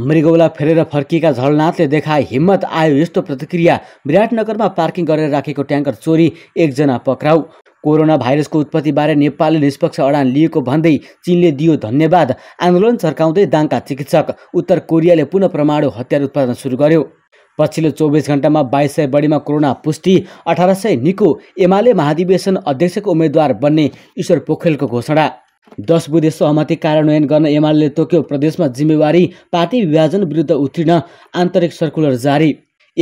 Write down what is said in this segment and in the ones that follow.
मृगौला फेरेर फर्किएका झलनाथले देखाए हिम्मत आयो यस्तो प्रतिक्रिया विराटनगरमा पार्किङ गरेर राखेको ट्याङ्कर चोरी एकजना पक्राउ कोरोना भाइरसको उत्पत्तिबारे नेपालले निष्पक्ष अडान लिएको भन्दै चिनले दियो धन्यवाद आन्दोलन चर्काउँदै दाङका चिकित्सक उत्तर कोरियाले पुनः परमाणु हतियार उत्पादन सुरु गर्यो पछिल्लो चौबिस घन्टामा बाइस सय बढीमा कोरोना पुष्टि अठार सय निको एमाले महाधिवेशन अध्यक्षको उम्मेद्वार बन्ने ईश्वर पोखरेलको घोषणा दस बुधे सहमति कार्यान्वयन गर्न एमाले तोक्यो प्रदेशमा जिम्मेवारी पार्टी विभाजन विरुद्ध उत्रिन आन्तरिक सर्कुलर जारी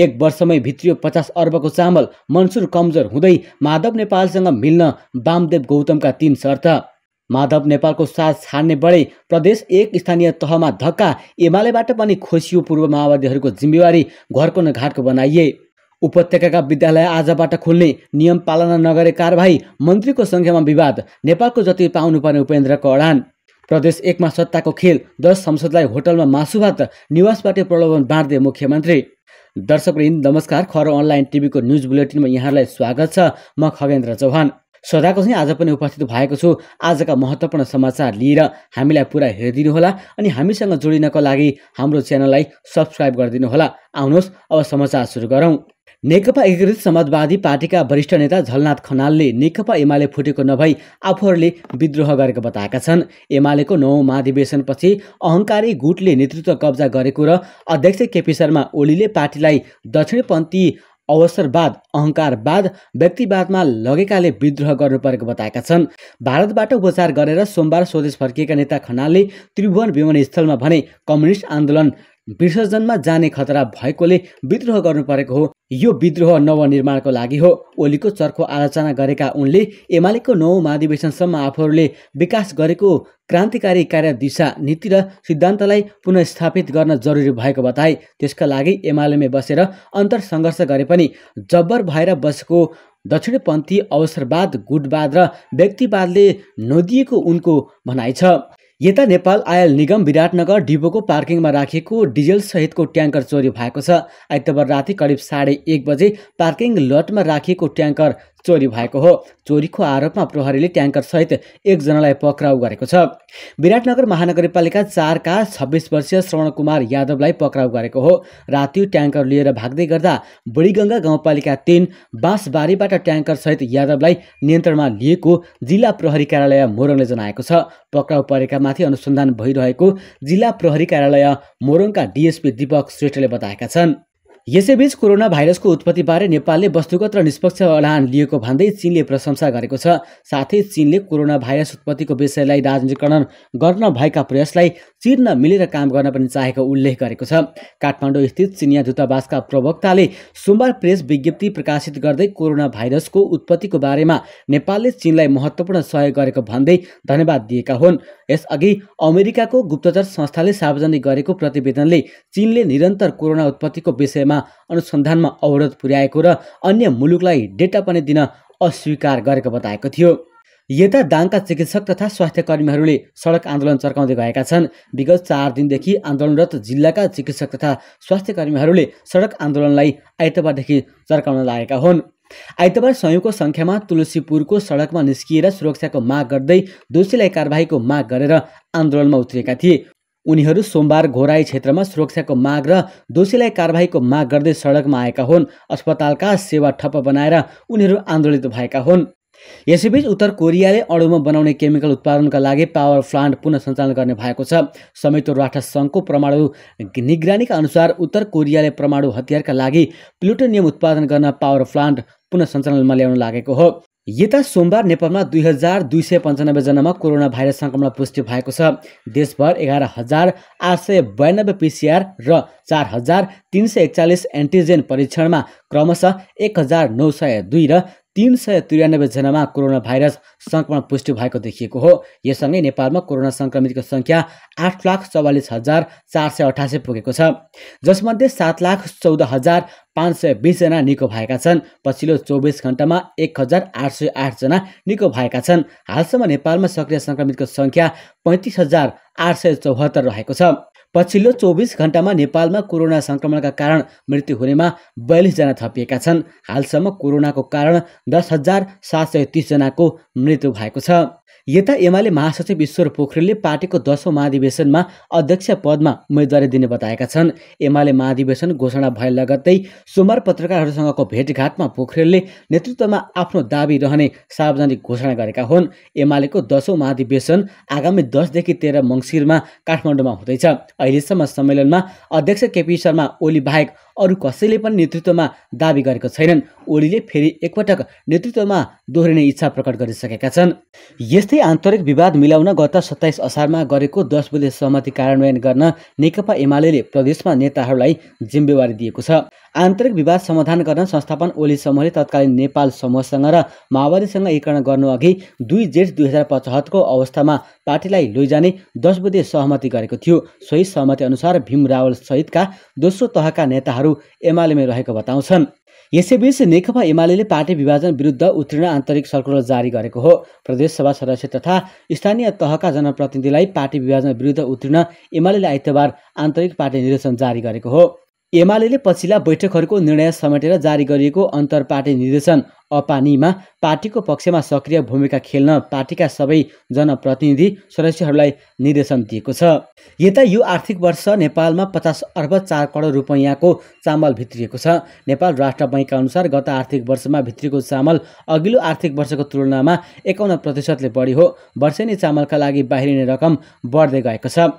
एक वर्षमै भित्रियो पचास अर्बको चामल मनसुर कमजोर हुँदै माधव नेपालसँग मिल्न वामदेव गौतमका तीन शर्त माधव नेपालको साथ छाड्ने बढे प्रदेश एक स्थानीय तहमा धक्का एमालेबाट पनि खोसियो पूर्व माओवादीहरूको जिम्मेवारी घरको न घाटको बनाइए उपत्यकाका विद्यालय आजबाट खोल्ने नियम पालना नगरे कारवाही मन्त्रीको सङ्ख्यामा विवाद नेपालको जति पाउनुपर्ने उपेन्द्रको अडान प्रदेश एकमा सत्ताको खेल दस संसदलाई होटलमा मासु भात निवासबाट प्रलोभन बाँड्दै मुख्यमन्त्री दर्शकवृन्द नमस्कार खर अनलाइन टिभीको न्युज बुलेटिनमा यहाँलाई स्वागत छ म खगेन्द्र चौहान सदाको चाहिँ आज पनि उपस्थित भएको छु आजका महत्त्वपूर्ण समाचार लिएर हामीलाई पुरा हेरिदिनुहोला अनि हामीसँग जोडिनको लागि हाम्रो च्यानललाई सब्सक्राइब गरिदिनुहोला आउनुहोस् अब समाचार सुरु गरौँ नेकपा एकीकृत समाजवादी पार्टीका वरिष्ठ नेता झलनाथ खनालले नेकपा एमाले फुटेको नभई आफूहरूले विद्रोह गरेको बताएका छन् एमालेको नौ महाधिवेशनपछि अहङ्कारी गुटले नेतृत्व कब्जा गरेको र अध्यक्ष केपी शर्मा ओलीले पार्टीलाई दक्षिणपन्थी अवसरवाद अहङ्कारवाद व्यक्तिवादमा लगेकाले विद्रोह गर्नु परेको बताएका छन् भारतबाट उपचार गरेर सोमबार स्वदेश फर्किएका नेता खनालले त्रिभुवन विमानस्थलमा भने कम्युनिस्ट आन्दोलन विसर्जनमा जाने खतरा भएकोले विद्रोह गर्नु परेको हो यो विद्रोह नवनिर्माणको लागि हो ओलीको चर्को आलोचना गरेका उनले एमालेको नौ महाधिवेशनसम्म आफूहरूले विकास गरेको क्रान्तिकारी कार्यदिशा नीति र सिद्धान्तलाई पुनस्थापित गर्न जरुरी भएको बताए त्यसका लागि एमालेमै बसेर अन्तर सङ्घर्ष गरे पनि जब्बर भएर बसेको दक्षिणपन्थी अवसरवाद गुटवाद र व्यक्तिवादले नदिएको उनको भनाइ छ यता नेपाल आयल निगम विराटनगर डिपोको पार्किङमा राखिएको डिजेल सहितको ट्याङ्कर चोरी भएको छ आइतबार राति करिब साढे एक बजे पार्किङ लटमा राखिएको ट्याङ्कर चोरी भएको हो चोरीको आरोपमा प्रहरीले ट्याङ्कर सहित एकजनालाई पक्राउ गरेको छ विराटनगर महानगरपालिका चारका छब्बिस वर्षीय श्रवण कुमार यादवलाई पक्राउ गरेको हो राति ट्याङ्कर लिएर भाग्दै गर्दा बुढीगङ्गा गाउँपालिका तिन बाँसबारीबाट सहित यादवलाई नियन्त्रणमा लिएको जिल्ला प्रहरी कार्यालय मोरङले जनाएको छ पक्राउ परेकामाथि अनुसन्धान भइरहेको जिल्ला प्रहरी कार्यालय मोरङका डिएसपी दीपक श्रेष्ठले बताएका छन् यसैबीच कोरोना भाइरसको उत्पत्तिबारे नेपालले वस्तुगत र निष्पक्ष अडान लिएको भन्दै चीनले प्रशंसा गरेको छ साथै चीनले कोरोना भाइरस उत्पत्तिको विषयलाई राजनीतिकरण गर्न भएका प्रयासलाई चिर्न मिलेर काम गर्न पनि चाहेको उल्लेख गरेको छ काठमाडौँ स्थित चिनिया दूतावासका प्रवक्ताले सोमबार प्रेस विज्ञप्ति प्रकाशित गर्दै कोरोना भाइरसको उत्पत्तिको बारेमा नेपालले चीनलाई महत्त्वपूर्ण सहयोग गरेको भन्दै धन्यवाद दिएका हुन् यसअघि अमेरिकाको गुप्तचर संस्थाले सार्वजनिक गरेको प्रतिवेदनले चीनले निरन्तर कोरोना उत्पत्तिको विषयमा अनुसन्धानमा अवरोध पुर्याएको र अन्य मुलुकलाई डेटा पनि दिन अस्वीकार गरेको बताएको थियो यता दाङका चिकित्सक तथा स्वास्थ्य कर्मीहरूले सडक आन्दोलन चर्काउँदै गएका छन् विगत चार दिनदेखि आन्दोलनरत जिल्लाका चिकित्सक तथा स्वास्थ्य कर्मीहरूले सडक आन्दोलनलाई आइतबारदेखि चर्काउन लागेका हुन् आइतबार सयौँको सङ्ख्यामा तुलसीपुरको सडकमा निस्किएर सुरक्षाको माग गर्दै दोषीलाई कारवाहीको माग गरेर आन्दोलनमा उत्रिएका थिए उनीहरू सोमबार घोराई क्षेत्रमा सुरक्षाको माग र दोषीलाई कारवाहीको माग गर्दै सडकमा आएका हुन् अस्पतालका सेवा ठप्प बनाएर उनीहरू आन्दोलित भएका हुन् यसैबीच उत्तर कोरियाले अणुमा बनाउने केमिकल उत्पादनका लागि पावर प्लान्ट पुनः सञ्चालन गर्ने भएको छ संयुक्त राष्ट्र सङ्घको परमाणु निगरानीका अनुसार उत्तर कोरियाले परमाणु हतियारका लागि प्लुटोनियम उत्पादन गर्न पावर प्लान्ट पुनः सञ्चालनमा ल्याउन लागेको हो यता सोमबार नेपालमा दुई हजार दुई सय पन्चानब्बेजनामा कोरोना भाइरस सङ्क्रमण पुष्टि भएको छ देशभर एघार हजार आठ सय बयानब्बे पिसिआर र चार हजार तिन सय एकचालिस एन्टिजेन परीक्षणमा क्रमशः एक हजार नौ सय दुई र तिन सय त्रियानब्बेजनामा कोरोना भाइरस सङ्क्रमण पुष्टि भएको देखिएको हो यससँगै नेपालमा कोरोना सङ्क्रमितको सङ्ख्या आठ लाख चौवालिस हजार चार सय अठासी पुगेको छ जसमध्ये सात लाख चौध हजार पाँच सय बिसजना निको भएका छन् पछिल्लो चौबिस घन्टामा एक हजार आठ सय आठजना निको भएका छन् हालसम्म नेपालमा सक्रिय सङ्क्रमितको सङ्ख्या पैँतिस हजार आठ सय चौहत्तर रहेको छ पछिल्लो चौबिस घन्टामा नेपालमा कोरोना सङ्क्रमणका कारण मृत्यु हुनेमा बयालिसजना थपिएका छन् हालसम्म कोरोनाको कारण दस हजार सात सय तिसजनाको मृत्यु भएको छ यता एमाले महासचिव ईश्वर पोखरेलले पार्टीको दसौँ महाधिवेशनमा अध्यक्ष पदमा उम्मेदवारी दिने बताएका छन् एमाले महाधिवेशन घोषणा भए लगत्तै सोमबार पत्रकारहरूसँगको भेटघाटमा पोखरेलले नेतृत्वमा आफ्नो दावी रहने सार्वजनिक घोषणा गरेका हुन् एमालेको दसौँ महाधिवेशन आगामी दसदेखि तेह्र मङ्सिरमा काठमाडौँमा हुँदैछ अहिलेसम्म सम्मेलनमा अध्यक्ष केपी शर्मा ओली बाहेक अरू कसैले पनि नेतृत्वमा दावी गरेको छैनन् ओलीले फेरि एकपटक नेतृत्वमा दोहोरिने इच्छा प्रकट गरिसकेका छन् यस्तै आन्तरिक विवाद मिलाउन गत सत्ताइस असारमा गरेको दस बुझे सहमति कार्यान्वयन गर्न नेकपा एमाले प्रदेशमा नेताहरूलाई जिम्मेवारी दिएको छ आन्तरिक विवाद समाधान गर्न संस्थापन ओली समूहले तत्कालीन नेपाल समूहसँग र माओवादीसँग एकीकरण गर्नुअघि दुई जेठ दुई हजार पचहत्तरको अवस्थामा पार्टीलाई लैजाने दस बुधे सहमति गरेको थियो सोही सहमति अनुसार भीम रावल सहितका दोस्रो तहका नेताहरू एमालेमै रहेको बताउँछन् यसैबीच नेकपा एमाले पार्टी विभाजन विरुद्ध उत्तीर्ण आन्तरिक सर्कुलर जारी गरेको हो प्रदेशसभा सदस्य तथा स्थानीय तहका जनप्रतिनिधिलाई पार्टी विभाजन विरुद्ध उत्तीर्ण एमाले आइतबार आन्तरिक पार्टी निर्देशन जारी गरेको हो एमाले पछिल्ला बैठकहरूको निर्णय समेटेर जारी गरिएको अन्तर पार्टी निर्देशन अपानीमा पार्टीको पक्षमा सक्रिय भूमिका खेल्न पार्टीका सबै जनप्रतिनिधि सदस्यहरूलाई निर्देशन दिएको छ यता यो आर्थिक वर्ष नेपालमा पचास अर्ब चार करोड रुपैयाँको चामल भित्रिएको छ नेपाल राष्ट्र बैङ्कका अनुसार गत आर्थिक वर्षमा भित्रिएको चामल अघिल्लो आर्थिक वर्षको तुलनामा एकाउन्न प्रतिशतले बढी हो वर्षेनी चामलका लागि बाहिरिने रकम बढ्दै गएको छ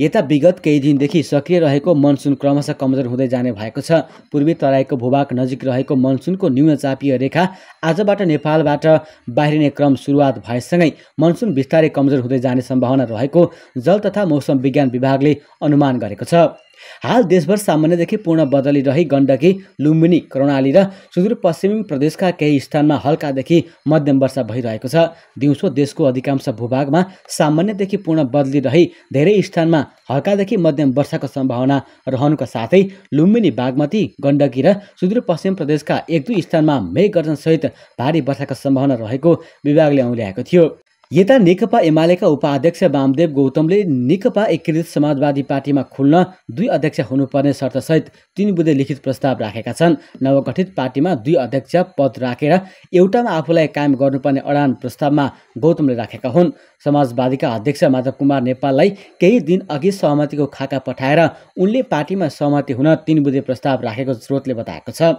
यता विगत केही दिनदेखि सक्रिय रहेको मनसुन क्रमशः कमजोर हुँदै जाने भएको छ पूर्वी तराईको भूभाग नजिक रहेको मनसुनको न्यून चापीय रेखा आजबाट नेपालबाट बाहिरिने क्रम सुरुवात भएसँगै मनसुन बिस्तारै कमजोर हुँदै जाने सम्भावना रहेको जल तथा मौसम विज्ञान विभागले अनुमान गरेको छ हाल देशभर सामान्यदेखि पूर्ण बदली रही गण्डकी लुम्बिनी कर्णाली र सुदूरपश्चिम प्रदेशका केही स्थानमा हल्कादेखि मध्यम वर्षा भइरहेको छ दिउँसो देशको अधिकांश भूभागमा सामान्यदेखि पूर्ण बदली रही धेरै स्थानमा हल्कादेखि मध्यम वर्षाको सम्भावना रहनुका साथै लुम्बिनी बागमती गण्डकी र सुदूरपश्चिम प्रदेशका एक दुई स्थानमा मेघ गर्जनसहित भारी वर्षाको सम्भावना रहेको विभागले औल्याएको थियो यता नेकपा एमालेका उपाध्यक्ष वामदेव गौतमले नेकपा एकीकृत समाजवादी पार्टीमा खुल्न दुई अध्यक्ष हुनुपर्ने शर्तसहित तिन बुधे लिखित प्रस्ताव राखेका छन् नवगठित पार्टीमा दुई अध्यक्ष पद राखेर एउटामा आफूलाई कायम गर्नुपर्ने अडान प्रस्तावमा गौतमले राखेका हुन् समाजवादीका अध्यक्ष माधव कुमार नेपाललाई केही दिन अघि सहमतिको खाका पठाएर उनले पार्टीमा सहमति हुन तिन बुधे प्रस्ताव राखेको स्रोतले बताएको छ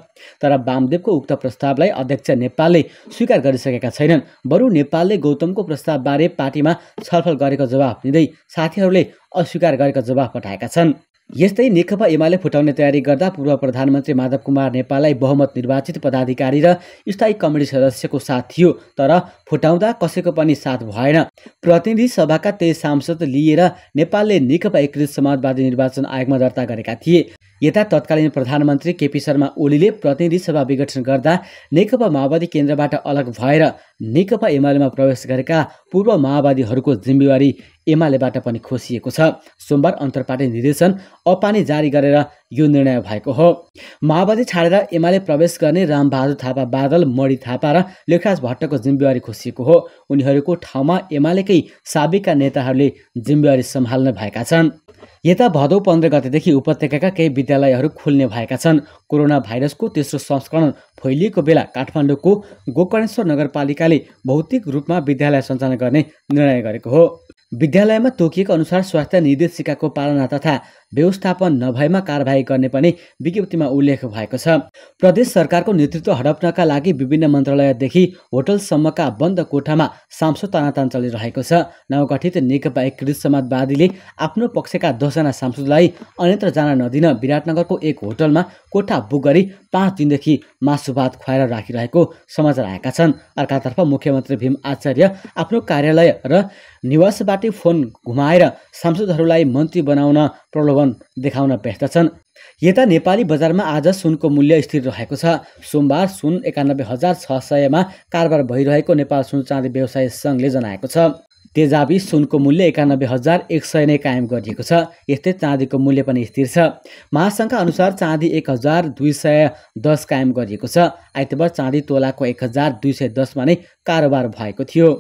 तर वामदेवको उक्त प्रस्तावलाई अध्यक्ष नेपालले स्वीकार गरिसकेका छैनन् बरु नेपालले गौतमको प्रस्तावबारे पार्टीमा छलफल गरेको जवाफ दिँदै साथीहरूले अस्वीकार गरेको जवाफ पठाएका छन् यस्तै नेकपा एमाले फुटाउने तयारी गर्दा पूर्व प्रधानमन्त्री माधव कुमार नेपाललाई बहुमत निर्वाचित पदाधिकारी र स्थायी कमिटी सदस्यको साथ थियो तर फुटाउँदा कसैको पनि साथ भएन प्रतिनिधि सभाका तेइस सांसद लिएर नेपालले नेकपा एकीकृत समाजवादी निर्वाचन आयोगमा दर्ता गरेका थिए यता तत्कालीन प्रधानमन्त्री केपी शर्मा ओलीले प्रतिनिधि सभा विघटन गर्दा नेकपा माओवादी केन्द्रबाट अलग भएर नेकपा एमालेमा प्रवेश गरेका पूर्व माओवादीहरूको जिम्मेवारी एमालेबाट पनि खोसिएको छ सोमबार अन्तर्पार्टी निर्देशन अपानी जारी गरेर यो निर्णय भएको हो माओवादी छाडेर एमाले प्रवेश गर्ने रामबहादुर थापा बादल मणि थापा र लेखराज भट्टको जिम्मेवारी खोसिएको हो उनीहरूको ठाउँमा एमालेकै साबिकका नेताहरूले जिम्मेवारी सम्हाल्ने भएका छन् यता भदौ पन्ध्र गतेदेखि उपत्यकाका केही विद्यालयहरू खुल्ने भएका छन् कोरोना भाइरसको तेस्रो संस्करण फैलिएको बेला काठमाडौँको गोकर्णेश्वर नगरपालिकाले भौतिक रूपमा विद्यालय सञ्चालन गर्ने निर्णय गरेको हो विद्यालयमा तोकिएको अनुसार स्वास्थ्य निर्देशिकाको पालना तथा व्यवस्थापन नभएमा कारवाही गर्ने पनि विज्ञप्तिमा उल्लेख भएको छ प्रदेश सरकारको नेतृत्व हडप्नका लागि विभिन्न मन्त्रालयदेखि होटलसम्मका बन्द कोठामा सांसद तानातान चलिरहेको छ नवगठित नेकपा एकीकृत समाजवादीले आफ्नो पक्षका दसजना सांसदलाई अन्यत्र जान नदिन विराटनगरको एक होटलमा कोठा बुक गरी पाँच दिनदेखि मासु भात खुवाएर राखिरहेको समाचार आएका छन् अर्कातर्फ मुख्यमन्त्री भीम आचार्य आफ्नो कार्यालय र निवासबाट साथै फोन घुमाएर सांसदहरूलाई मन्त्री बनाउन प्रलोभन देखाउन व्यस्त छन् यता नेपाली बजारमा आज सुनको मूल्य स्थिर रहेको छ सोमबार सुन एकानब्बे हजार छ सयमा कारोबार भइरहेको नेपाल सुन चाँदी व्यवसाय सङ्घले जनाएको छ तेजाबी सुनको मूल्य एकानब्बे हजार एक सय नै कायम गरिएको छ यस्तै चाँदीको मूल्य पनि स्थिर छ महासङ्घका अनुसार चाँदी एक हजार दुई सय दस कायम गरिएको छ आइतबार चाँदी तोलाको एक हजार दुई सय दसमा नै कारोबार भएको थियो